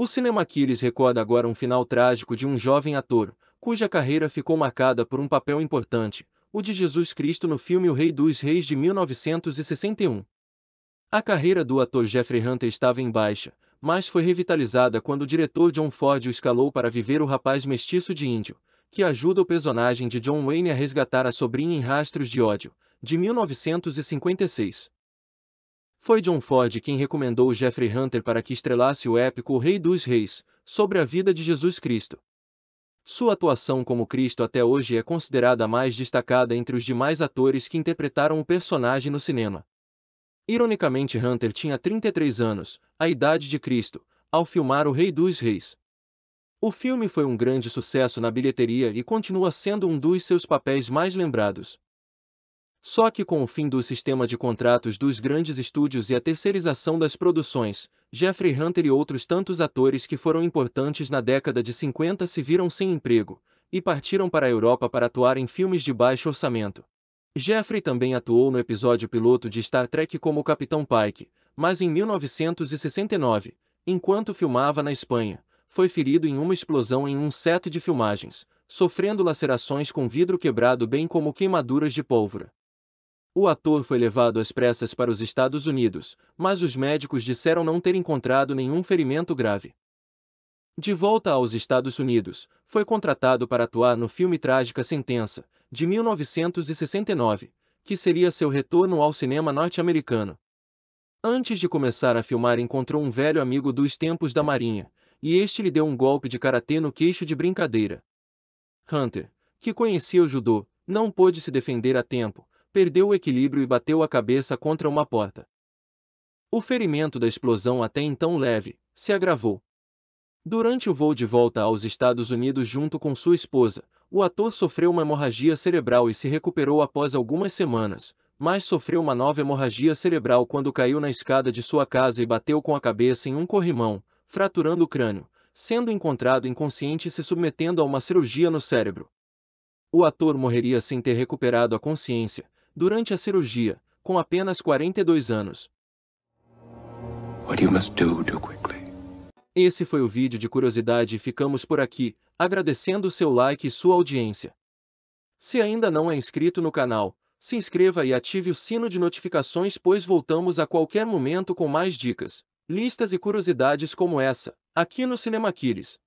O cinema Aquiles recorda agora um final trágico de um jovem ator, cuja carreira ficou marcada por um papel importante, o de Jesus Cristo no filme O Rei dos Reis de 1961. A carreira do ator Jeffrey Hunter estava em baixa, mas foi revitalizada quando o diretor John Ford o escalou para viver o rapaz mestiço de índio, que ajuda o personagem de John Wayne a resgatar a sobrinha em Rastros de Ódio, de 1956. Foi John Ford quem recomendou Jeffrey Hunter para que estrelasse o épico O Rei dos Reis, sobre a vida de Jesus Cristo. Sua atuação como Cristo até hoje é considerada a mais destacada entre os demais atores que interpretaram o personagem no cinema. Ironicamente, Hunter tinha 33 anos, a idade de Cristo, ao filmar O Rei dos Reis. O filme foi um grande sucesso na bilheteria e continua sendo um dos seus papéis mais lembrados. Só que com o fim do sistema de contratos dos grandes estúdios e a terceirização das produções, Jeffrey Hunter e outros tantos atores que foram importantes na década de 50 se viram sem emprego e partiram para a Europa para atuar em filmes de baixo orçamento. Jeffrey também atuou no episódio piloto de Star Trek como Capitão Pike, mas em 1969, enquanto filmava na Espanha, foi ferido em uma explosão em um set de filmagens, sofrendo lacerações com vidro quebrado bem como queimaduras de pólvora. O ator foi levado às pressas para os Estados Unidos, mas os médicos disseram não ter encontrado nenhum ferimento grave. De volta aos Estados Unidos, foi contratado para atuar no filme Trágica Sentença, de 1969, que seria seu retorno ao cinema norte-americano. Antes de começar a filmar, encontrou um velho amigo dos tempos da Marinha, e este lhe deu um golpe de karatê no queixo de brincadeira. Hunter, que conhecia o judô, não pôde se defender a tempo, perdeu o equilíbrio e bateu a cabeça contra uma porta. O ferimento da explosão até então leve, se agravou. Durante o voo de volta aos Estados Unidos junto com sua esposa, o ator sofreu uma hemorragia cerebral e se recuperou após algumas semanas, mas sofreu uma nova hemorragia cerebral quando caiu na escada de sua casa e bateu com a cabeça em um corrimão, fraturando o crânio, sendo encontrado inconsciente e se submetendo a uma cirurgia no cérebro. O ator morreria sem ter recuperado a consciência, durante a cirurgia, com apenas 42 anos. Do, do Esse foi o vídeo de curiosidade e ficamos por aqui, agradecendo seu like e sua audiência. Se ainda não é inscrito no canal, se inscreva e ative o sino de notificações pois voltamos a qualquer momento com mais dicas, listas e curiosidades como essa, aqui no Cinemaquiles.